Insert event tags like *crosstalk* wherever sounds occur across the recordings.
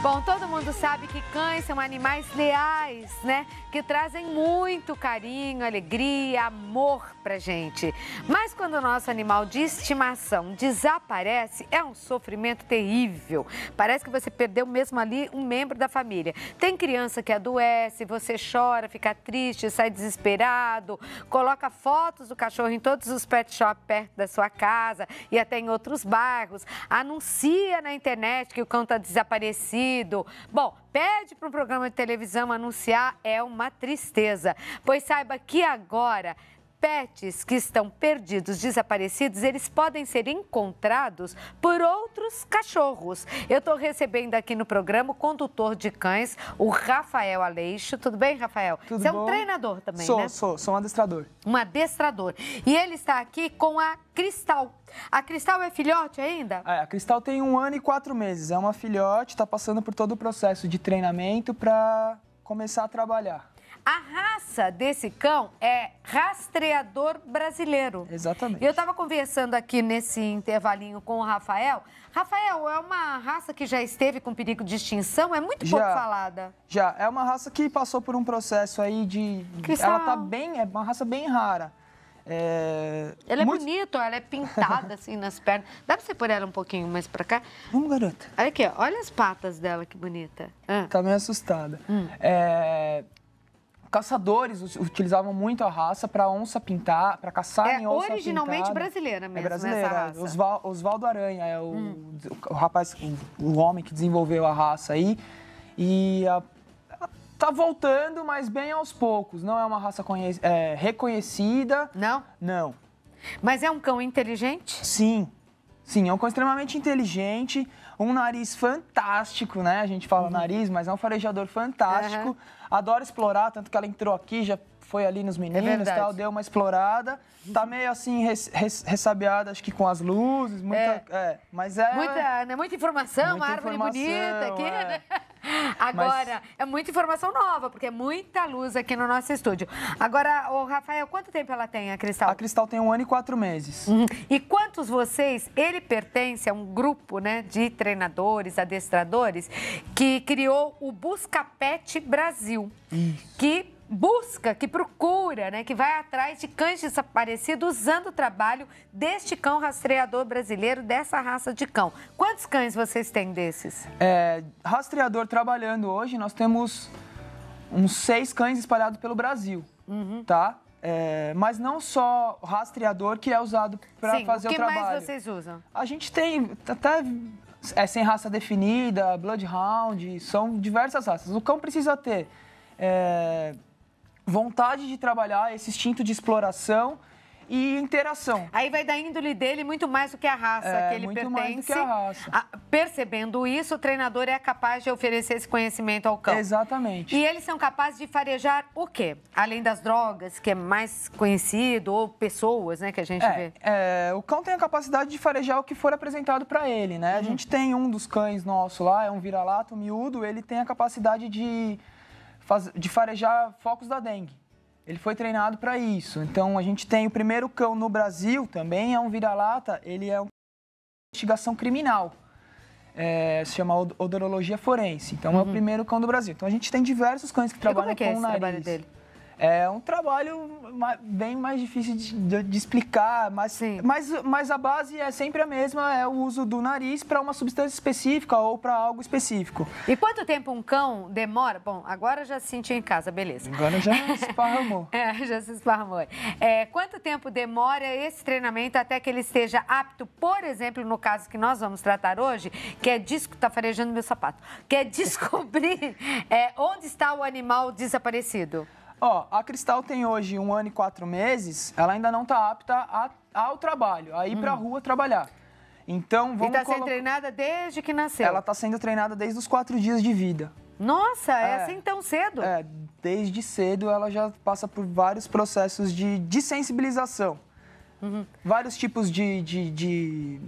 Bom, todo mundo sabe que cães são animais leais, né? Que trazem muito carinho, alegria, amor pra gente. Mas quando o nosso animal de estimação desaparece, é um sofrimento terrível. Parece que você perdeu mesmo ali um membro da família. Tem criança que adoece, você chora, fica triste, sai desesperado, coloca fotos do cachorro em todos os pet shops perto da sua casa e até em outros bairros, anuncia na internet que o cão tá desaparecido Bom, pede para um programa de televisão anunciar é uma tristeza, pois saiba que agora pets que estão perdidos, desaparecidos, eles podem ser encontrados por outros cachorros. Eu estou recebendo aqui no programa o condutor de cães, o Rafael Aleixo. Tudo bem, Rafael? Tudo Você bom? é um treinador também, sou, né? Sou, sou um adestrador. Um adestrador. E ele está aqui com a Cristal. A Cristal é filhote ainda? É, a Cristal tem um ano e quatro meses. É uma filhote, está passando por todo o processo de treinamento para começar a trabalhar. A raça desse cão é rastreador brasileiro. Exatamente. Eu estava conversando aqui nesse intervalinho com o Rafael. Rafael, é uma raça que já esteve com perigo de extinção? É muito já, pouco falada. Já, é uma raça que passou por um processo aí de... Cristal. Ela tá bem, é uma raça bem rara. É... Ela é muito... bonita, ela é pintada *laughs* assim nas pernas. Dá pra você pôr ela um pouquinho mais pra cá? Vamos, garota. Olha aqui, olha as patas dela, que bonita. Ah. Tá meio assustada. Hum. É caçadores utilizavam muito a raça para onça pintar, para caçar é, em onça originalmente né? brasileira é mesmo. É brasileira. Essa é raça. Osvaldo Aranha é o, hum. o rapaz, o, homem que desenvolveu a raça aí e a, a, tá voltando, mas bem aos poucos. Não é uma raça é, reconhecida. Não. Não. Mas é um cão inteligente? Sim. Sim, é um cão extremamente inteligente, um nariz fantástico, né? A gente fala uhum. nariz, mas é um farejador fantástico. Uhum. Adora explorar, tanto que ela entrou aqui, já foi ali nos meninos é tal, deu uma explorada. Tá uhum. meio assim, res, res, ressabiada, acho que com as luzes, muita. É. é mas é. Muita, né? muita informação, muita uma árvore informação, bonita aqui, é. né? *laughs* Agora, Mas... é muita informação nova, porque é muita luz aqui no nosso estúdio. Agora, o Rafael, quanto tempo ela tem, a Cristal? A Cristal tem um ano e quatro meses. Uhum. E quantos vocês, ele pertence a um grupo né, de treinadores, adestradores, que criou o Buscapet Brasil, Isso. que busca, que procura, né, que vai atrás de cães desaparecidos usando o trabalho deste cão rastreador brasileiro, dessa raça de cão. Quantos cães vocês têm desses? É, rastreador trabalhando hoje, nós temos uns seis cães espalhados pelo Brasil, uhum. tá? É, mas não só rastreador que é usado para fazer o, o trabalho. O que mais vocês usam? A gente tem até é, sem raça definida, bloodhound, são diversas raças. O cão precisa ter é, vontade de trabalhar, esse instinto de exploração e interação. Aí vai da índole dele muito mais do que a raça é, que ele muito pertence. Mais do que a raça. A, ah, percebendo isso, o treinador é capaz de oferecer esse conhecimento ao cão. Exatamente. E eles são capazes de farejar o quê? Além das drogas, que é mais conhecido, ou pessoas, né, que a gente é, vê. É, o cão tem a capacidade de farejar o que for apresentado para ele, né? Uhum. A gente tem um dos cães nosso lá, é um vira-lato miúdo, ele tem a capacidade de faz, de farejar focos da dengue. Ele foi treinado para isso. Então a gente tem o primeiro cão no Brasil, também é um vira-lata, ele é uma investigação criminal. É, se chama odorologia forense. Então uhum. é o uhum. primeiro cão do Brasil. Então a gente tem diversos cães que e trabalham como é que é com esse o nariz. Trabalho dele? É um trabalho bem mais difícil de, de explicar, mas, Sim. mas, mas a base é sempre a mesma, é o uso do nariz para uma substância específica ou para algo específico. E quanto tempo um cão demora? Bom, agora já se sentiu em casa, beleza. Agora já se *laughs* esparramou. é, já se esparramou. É, quanto tempo demora esse treinamento até que ele esteja apto, por exemplo, no caso que nós vamos tratar hoje, que é disco, tá farejando meu sapato, que é *laughs* descobrir é, onde está o animal desaparecido? Ó, a Cristal tem hoje um ano e quatro meses, ela ainda não está apta a, ao trabalho, a ir hum. para rua trabalhar. Então, tá vamos E está sendo colo... treinada desde que nasceu? Ela está sendo treinada desde os quatro dias de vida. Nossa, é, é, assim tão cedo? É, desde cedo ela já passa por vários processos de, de sensibilização. Uhum. Vários tipos de, de, de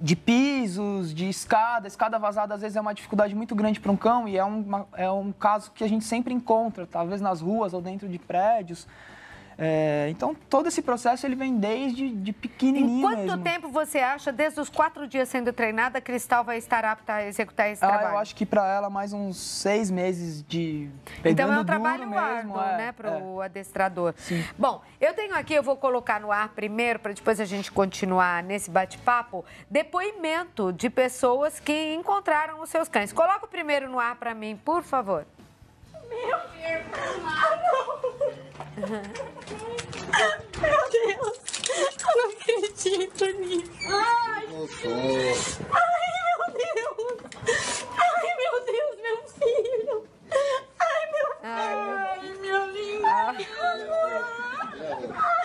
de pisos, de escada. Escada vazada às vezes é uma dificuldade muito grande para um cão e é, uma, é um caso que a gente sempre encontra, talvez nas ruas ou dentro de prédios. É, então, todo esse processo ele vem desde de pequenininho Em quanto mesmo. tempo você acha, desde os quatro dias sendo treinada, a Cristal vai estar apta a executar esse ah, trabalho? Eu acho que para ela mais uns seis meses de Então, é um trabalho árduo, é, né, para o é. adestrador. Sim. Bom, eu tenho aqui, eu vou colocar no ar primeiro, para depois a gente continuar nesse bate-papo, depoimento de pessoas que encontraram os seus cães. Coloca o primeiro no ar para mim, por favor. Meu Deus, meu Deus, eu não acredito nisso. Ai, Ai meu Deus. Ai, meu Deus, meu filho. Ai, meu filho, Ai, meu, ai meu filho, Ai, meu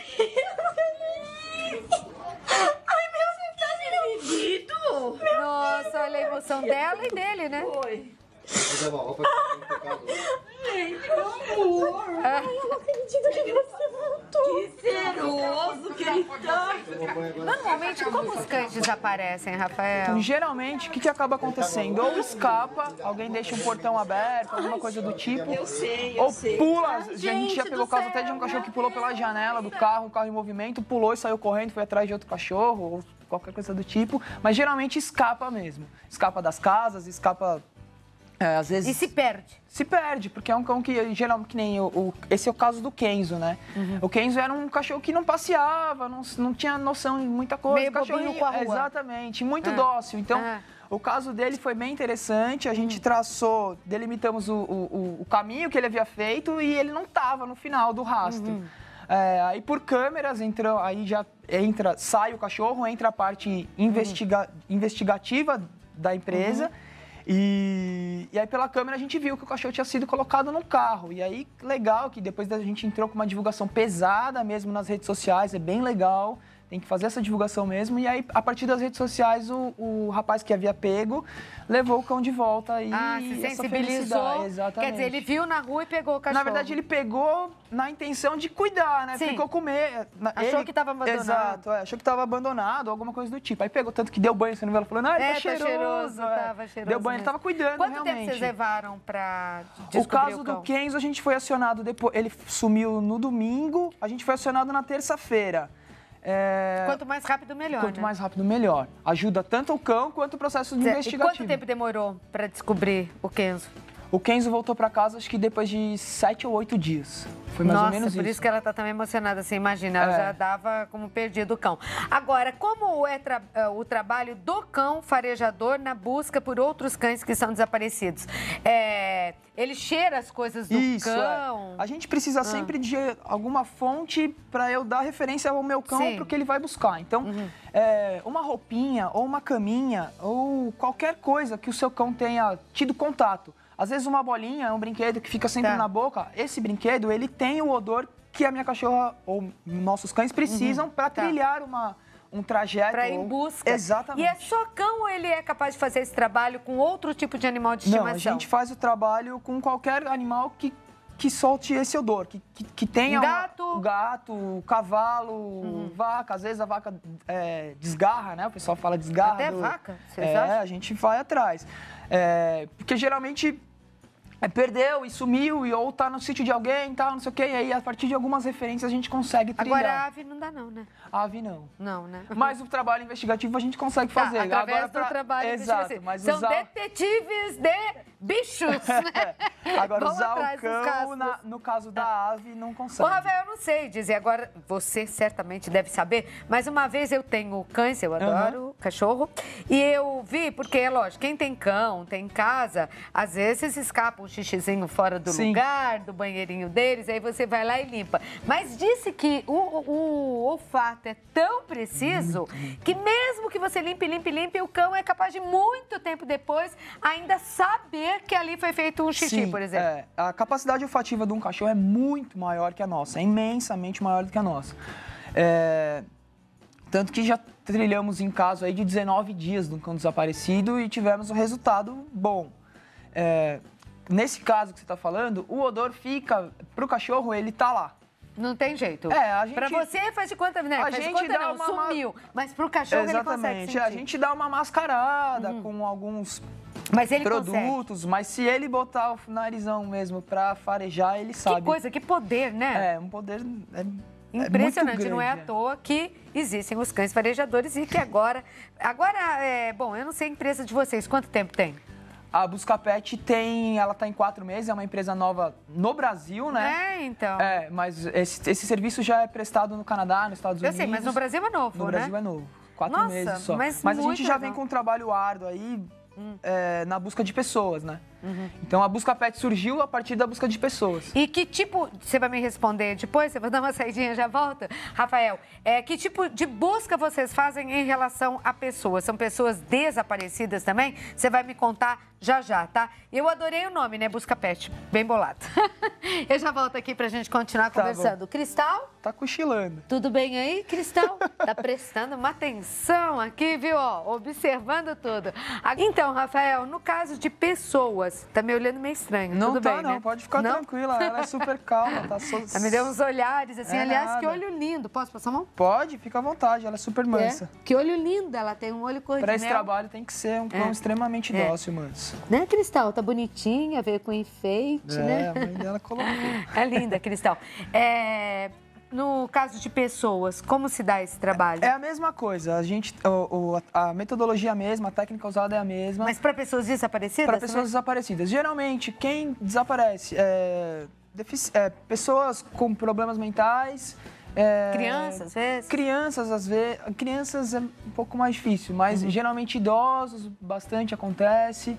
filho, filho, ai ai meu meu meu Nossa, olha a emoção dela e dele, né? Foi. Ai, meu uma roupa ai gente, amor. eu não acredito que você voltou. Que seroso que ele tá. Normalmente, como os cães desaparecem, Rafael? Então, geralmente, o que, que acaba acontecendo? Ou escapa, alguém deixa um portão aberto, alguma coisa do tipo. Eu sei, eu ou sei. pula. A gente já pegou caso até de um cachorro que pulou né? pela janela do carro, o carro em movimento, pulou e saiu correndo, foi atrás de outro cachorro, ou qualquer coisa do tipo. Mas geralmente escapa mesmo. Escapa das casas, escapa é, às vezes... E se perde. Se perde, porque é um cão que, geralmente, que nem o, o esse é o caso do Kenzo, né? Uhum. O Kenzo era um cachorro que não passeava, não, não tinha noção de muita coisa. Meio cachorrinho com a rua. Exatamente, muito é. dócil. Então, é. o caso dele foi bem interessante. A gente uhum. traçou, delimitamos o, o, o, caminho que ele havia feito e ele não estava no final do rastro. Uhum. É, aí por câmeras entra, aí já entra, sai o cachorro, entra a parte investiga, uhum. investigativa da empresa uhum. E, e aí pela câmera a gente viu que o cachorro tinha sido colocado no carro. E aí, legal que depois a gente entrou com uma divulgação pesada mesmo nas redes sociais, é bem legal. Tem que fazer essa divulgação mesmo. E aí, a partir das redes sociais, o, o rapaz que havia pego levou o cão de volta e. Ah, se sensibilizou. Exatamente. Quer dizer, ele viu na rua e pegou o cachorro. Na verdade, ele pegou na intenção de cuidar, né? Sim. Ficou com medo. Achou ele... que estava abandonado. Exato, é, achou que estava abandonado, alguma coisa do tipo. Aí pegou, tanto que deu banho, você não viu? Ela falou, não, ele tá é, tá cheiroso. Tá cheiroso, é. tava cheiroso deu banho, mesmo. ele tava cuidando. Quanto realmente. tempo vocês levaram para descobrir? O caso o do Kenzo, a gente foi acionado depois. Ele sumiu no domingo, a gente foi acionado na terça-feira. É... Quanto mais rápido, melhor. Quanto né? mais rápido, melhor. Ajuda tanto o cão quanto o processo de investigação. investigativo. E quanto tempo demorou para descobrir o Kenzo? O Kenzo voltou para casa acho que depois de sete ou oito dias. Foi mais Nossa, ou menos por isso. isso que ela tá tão emocionada, você assim, imagina, ela é. já dava como perdido o cão. Agora, como é tra é, o trabalho do cão farejador na busca por outros cães que são desaparecidos? É, ele cheira as coisas do isso, é. cão? É. A gente precisa ah. sempre de alguma fonte para eu dar referência ao meu cão para o que ele vai buscar. Então, uhum. É, uma roupinha, ou uma caminha, ou qualquer coisa que o seu cão tenha tido contato às vezes uma bolinha é um brinquedo que fica sempre tá. na boca. Esse brinquedo, ele tem o odor que a minha cachorra ou nossos cães precisam uhum. para tá. trilhar uma um trajeto. Para ir em busca. Ou... Exatamente. E é só cão ou ele é capaz de fazer esse trabalho com outro tipo de animal de estimação? Não, a gente faz o trabalho com qualquer animal que, que solte esse odor, que, que, que tenha... Gato. Uma, gato, cavalo, uhum. vaca. Às vezes a vaca é, desgarra, né? O pessoal fala desgarra. Até do... vaca, vocês é, acham? a gente vai atrás. É, porque geralmente é, perdeu e sumiu, e ou tá no sítio de alguém e tal, não sei o quê. E aí, a partir de algumas referências, a gente consegue trilhar. Agora, a ave não dá não, né? A ave não. Não, né? Mas o trabalho investigativo a gente consegue tá, fazer. através Agora, do pra... trabalho Exato, mas São usar... detetives de bichos, *laughs* né? Agora, Vamos usar o cão, na, no caso da tá. ave, não consegue. Ô, Rafael, eu não sei dizer. Agora, você certamente deve saber, mas uma vez eu tenho cães, eu adoro... Uhum cachorro. E eu vi, porque é lógico, quem tem cão, tem casa, às vezes escapa um xixizinho fora do Sim. lugar, do banheirinho deles, aí você vai lá e limpa. Mas disse que o, o, o olfato é tão preciso que mesmo que você limpe, limpe, limpe, o cão é capaz de muito tempo depois ainda saber que ali foi feito um xixi, Sim, por exemplo. É, a capacidade olfativa de um cachorro é muito maior que a nossa, é imensamente maior do que a nossa. É, tanto que já trilhamos em caso aí de 19 dias no cão desaparecido e tivemos um resultado bom. É, nesse caso que você está falando, o odor fica, para o cachorro, ele está lá. Não tem jeito. É, a gente... Pra você faz de conta, né? A faz gente de conta, dá não, uma... sumiu. Mas pro cachorro Exatamente. ele consegue é, sentir. A gente dá uma mascarada uhum. com alguns mas ele produtos, consegue. mas se ele botar o narizão mesmo pra farejar, ele sabe. Que coisa, que poder, né? É, um poder é é Impressionante, é não é à é. toa que existem os cães farejadores e que agora. Agora, é, bom, eu não sei a empresa de vocês, quanto tempo tem? A Buscapet tem, ela está em quatro meses, é uma empresa nova no Brasil, né? É, então. É, mas esse, esse serviço já é prestado no Canadá, nos Estados Unidos. Eu sei, mas no Brasil é novo, no né? No Brasil é novo, quatro Nossa, meses só. Mas, mas a gente já legal. vem com um trabalho árduo aí, hum. é, na busca de pessoas, né? Uhum. Então a busca pet surgiu a partir da busca de pessoas. E que tipo, você vai me responder depois, você vai dar uma *laughs* saidinha já volta? Rafael, é, que tipo de busca vocês fazem em relação a pessoas? São pessoas desaparecidas também? Você vai me contar já já, tá? Eu adorei o nome, né? Busca Pet. Bem bolado. *laughs* Eu já volto aqui pra gente continuar tá conversando. Cristal? Tá cochilando. Tudo bem aí, Cristal? tá prestando uma atenção aqui, viu? Ó, observando tudo. Ah, então, Rafael, no caso de pessoas, pessoas. Tá me olhando meio estranho. Não Tudo tá, bem, não. Né? Pode ficar não? tranquila. Ela é super calma. Tá so... Ela *laughs* tá me deu uns olhares, assim. É aliás, nada. que olho lindo. Posso passar a mão? Pode, fica à vontade. Ela é super é? mansa. É? Que olho lindo. Ela tem um olho cor Pra esse trabalho tem que ser um cão é. extremamente é. dócil, mano Né, Cristal? Tá bonitinha, veio com enfeite, né? É, a mãe dela colocou. é *laughs* linda, Cristal. É no caso de pessoas, como se dá esse trabalho? É a mesma coisa. A gente, o, o, a metodologia é a mesma, a técnica usada é a mesma. Mas para pessoas desaparecidas? Para né? pessoas né? desaparecidas. Geralmente, quem desaparece é, é pessoas com problemas mentais. É, crianças, às vezes? Crianças, às vezes. Crianças é um pouco mais difícil, mas uhum. geralmente idosos, bastante acontece.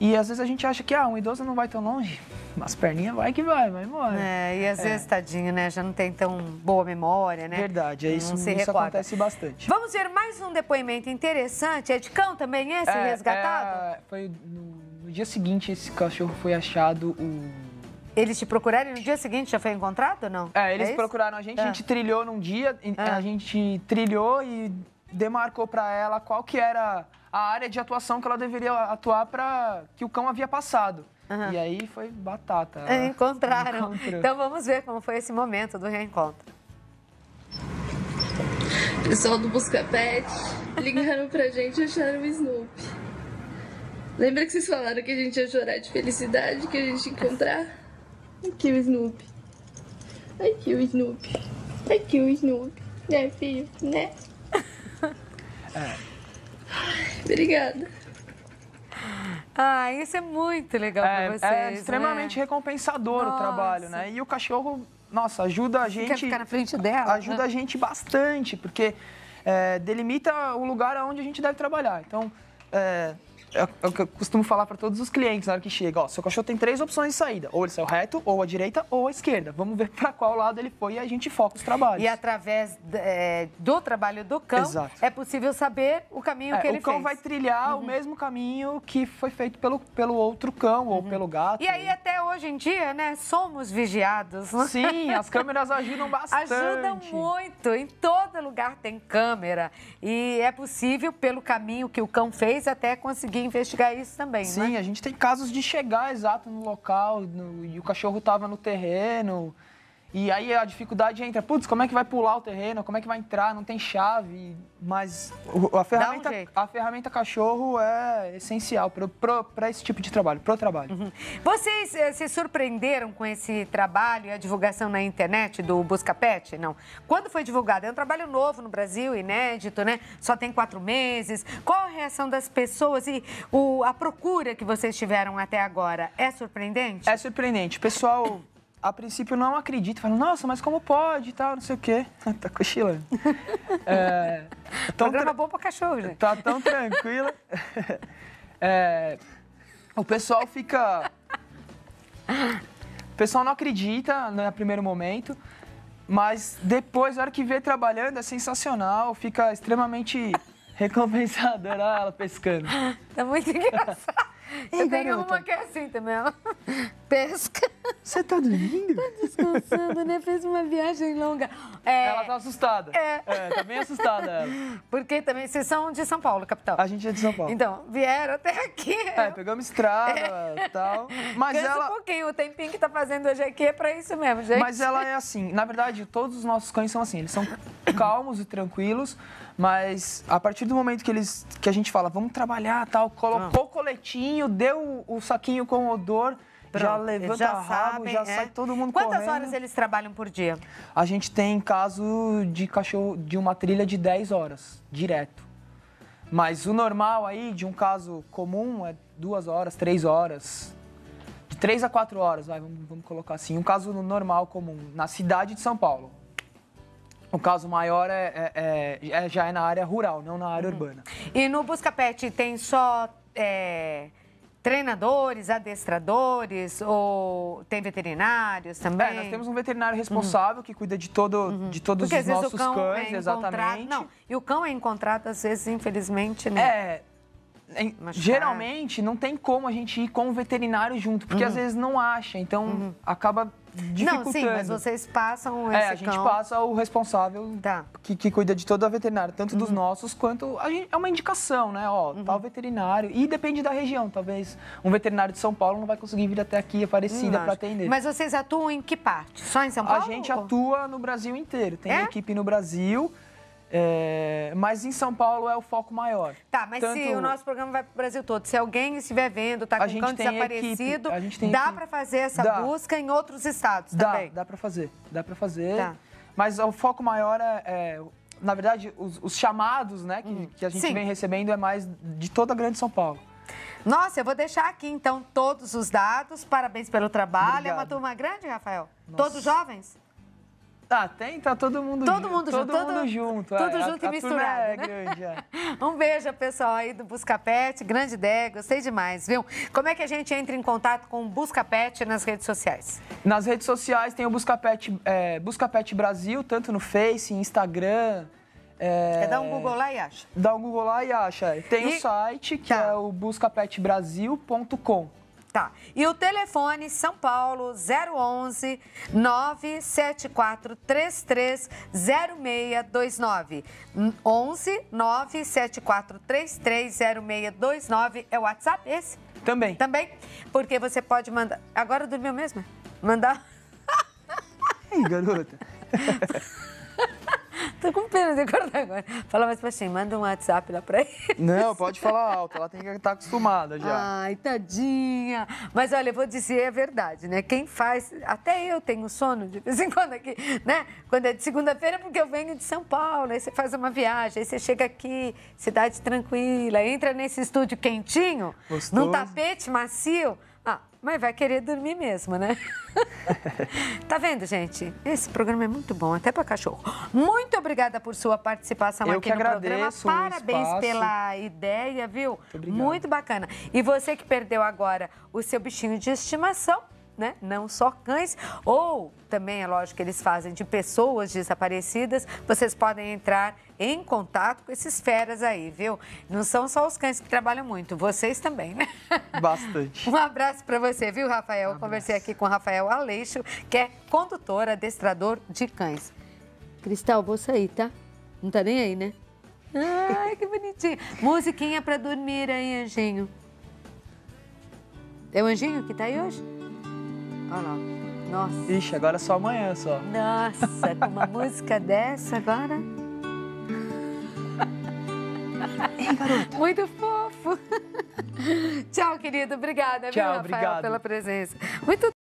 E às vezes a gente acha que ah, um idoso não vai tão longe, mas perninha vai que vai, vai embora. É, e às é. vezes, tadinho, né? Já não tem tão boa memória, né? Verdade, é isso, não se isso acontece bastante. Vamos ver mais um depoimento interessante. É de cão também esse é, resgatado? É, foi no, no dia seguinte esse cachorro foi achado o. Eles te procuraram e no dia seguinte já foi encontrado ou não? É, eles é procuraram a gente, é. a gente é. trilhou num dia, é. a gente trilhou e demarcou para ela qual que era a área de atuação que ela deveria atuar para que o cão havia passado. Uhum. E aí foi batata. *laughs* Encontraram. Encontrou. Então vamos ver como foi esse momento do reencontro. Pessoal do Busca Pet ligaram pra gente e acharam o Snoopy. Lembra que vocês falaram que a gente ia chorar de felicidade que a gente encontrar? Aqui o Snoopy. Aqui o Snoopy. Aqui o Snoopy. Né, filho? Né? É. Obrigada. Ah, isso é muito legal é, para é vocês. É extremamente né? recompensador nossa. o trabalho, né? E o cachorro, nossa, ajuda a gente. Quer ficar na frente dela? Né? Ajuda né? a gente bastante, porque é, delimita o lugar onde a gente deve trabalhar. Então, é, é, é o que eu costumo falar para todos os clientes na hora que chega. Ó, seu cachorro tem três opções de saída. Ou ele saiu reto, ou à direita, ou à esquerda. Vamos ver *laughs* para qual lado ele foi e a gente foca os trabalhos. E através é, do trabalho do cão, Exato. é possível saber o caminho é, que ele fez. O cão fez. vai trilhar uhum. o mesmo caminho que foi feito pelo, pelo outro cão uhum. ou pelo gato. E aí, até hoje em dia, né, somos vigiados. Né? Sim, as *laughs* câmeras ajudam bastante. Ajudam muito. Em todo lugar tem câmera. E é possível, pelo caminho que o cão fez, até conseguir investigar isso também, né? Sim, né? a gente tem casos de chegar exato no local no, e o cachorro estava no terreno. E aí a dificuldade entra, putz, como é que vai pular o terreno, como é que vai entrar, não tem chave, mas a ferramenta, um a ferramenta cachorro é essencial para esse tipo de trabalho, para o trabalho. Uhum. Vocês eh, se surpreenderam com esse trabalho e a divulgação na internet do Busca Pet? Não. Quando foi divulgado? É um trabalho novo no Brasil, inédito, né? Só tem quatro meses. Qual a reação das pessoas e o, a procura que vocês tiveram até agora? É surpreendente? É surpreendente. O pessoal a princípio não acredito, fala nossa, mas como pode e tal, não sei o quê. *laughs* tá cochilando. *laughs* é, é Programa bom pra cachorro, gente. Tá tão tranquila. *laughs* é, o pessoal fica... O pessoal não acredita né, no primeiro momento, mas depois, na hora que vê trabalhando, é sensacional, fica extremamente recompensador. Olha ela pescando. Tá muito engraçado. E eu garota? uma que é assim também, ela *laughs* pesca. Você tá dormindo? Tá descansando, né? Fez uma viagem longa. É... Ela tá assustada. É. é. tá bem assustada ela. Porque também, vocês são de São Paulo, capital. A gente é de São Paulo. Então, vieram até aqui. É, pegamos estrada e é. tal. Mas Cansa ela... um pouquinho, o tempinho que tá fazendo hoje aqui é pra isso mesmo, gente. Mas ela é assim, na verdade, todos os nossos cães são assim, eles são calmos e tranquilos, mas a partir do momento que eles que a gente fala, vamos trabalhar, tal, colocou o coletinho, deu o saquinho com odor, Pronto. já levanta já rabo, sabem, já é? sai todo mundo Quantas correndo. horas eles trabalham por dia? A gente tem caso de cachorro de uma trilha de 10 horas, direto. Mas o normal aí, de um caso comum, é duas horas, três horas. De três a quatro horas, vai, vamos, vamos colocar assim. Um caso normal, comum, na cidade de São Paulo. O caso maior é, é, é, é, já é na área rural, não na área uhum. urbana. E no Busca Pet tem só é, treinadores, adestradores ou tem veterinários é, também? nós temos um veterinário uhum. responsável uhum. que cuida de, todo, uhum. de todos Porque, os nossos cão é cães, exatamente. Não, e o cão é encontrado às vezes, infelizmente, né? Machucar. Geralmente não tem como a gente ir com o veterinário junto, porque às uhum. vezes não acha, então uhum. acaba dificultando. Não, sim, mas vocês passam é, esse É, a gente cão... passa o responsável tá. que, que, cuida de toda a veterinária, tanto uhum. dos nossos quanto... A gente, é uma indicação, né? Ó, uhum. tal veterinário. E depende da região, talvez um veterinário de São Paulo não vai conseguir vir até aqui, Aparecida, é para atender. Mas vocês atuam em que parte? Só em São Paulo? A gente atua no Brasil inteiro. Tem é? equipe no Brasil... É, mas em São Paulo é o foco maior. Tá, mas Tanto, se o nosso programa vai para o Brasil todo, se alguém estiver vendo, está com cão desaparecido, equipe, dá para fazer essa dá. busca em outros estados dá, também? Dá, dá para fazer, dá para fazer. Tá. Mas o foco maior é, é na verdade, os, os, chamados né, que, hum. que a gente Sim. vem recebendo é mais de toda a grande São Paulo. Nossa, eu vou deixar aqui então todos os dados. Parabéns pelo trabalho. Obrigado. É uma turma grande, Rafael? Nossa. Todos jovens? Ah, tem, tá todo mundo todo Mundo junto, todo mundo junto. Todo é, junto a, e a misturado. É né? grande, é. *laughs* um beijo, pessoal aí do Buscapet, grande ideia, gostei demais, viu? Como é que a gente entra em contato com o Buscapet nas redes sociais? Nas redes sociais tem o Buscapet, é, Buscapet Brasil, tanto no Face, Instagram. É... é dar um Google lá e acha. Dá um Google lá e acha. Tem e... o site que tá. é o buscapetbrasil.com. Tá. E o telefone São Paulo 011 974 0629. 11 974 0629 é o WhatsApp esse? Também. Também? Porque você pode mandar. Agora dormiu mesmo? Mandar. Ih, garota. *laughs* Tô com pena de acordar agora. Fala mais pra Shem, manda um WhatsApp lá pra ele. Não, pode falar alto, ela tem que estar tá acostumada já. Ai, tadinha. Mas olha, eu vou dizer a verdade, né? Quem faz, até eu tenho sono de vez em quando aqui, né? Quando é de segunda-feira, é porque eu venho de São Paulo, aí você faz uma viagem, aí você chega aqui, cidade tranquila, entra nesse estúdio quentinho, Gostoso. num tapete macio. Mas vai querer dormir mesmo, né? *laughs* tá vendo, gente? Esse programa é muito bom, até para cachorro. Muito obrigada por sua participação Eu aqui no agradeço programa. Parabéns pela ideia, viu? Muito, muito bacana. E você que perdeu agora o seu bichinho de estimação, né? Não só cães. Ou também é lógico que eles fazem de pessoas desaparecidas. Vocês podem entrar em contato com esses feras aí, viu? Não são só os cães que trabalham muito, vocês também, né? Bastante. *laughs* Um abraço para você, viu, Rafael? Um Conversei aqui com o Rafael Aleixo, que é condutor, adestrador de cães. Cristal, vou sair, tá? Não tá nem aí, né? Ai, que bonitinho. Musiquinha para dormir aí, anjinho. É o anjinho que tá aí hoje? Olha lá. Nossa. Ixi, agora é só amanhã só. Nossa, com uma *laughs* música dessa agora. *laughs* Muito fofo. *laughs* Tchau, querido. Obrigada, Tchau, viu, Rafael, obrigado. pela presença. Muito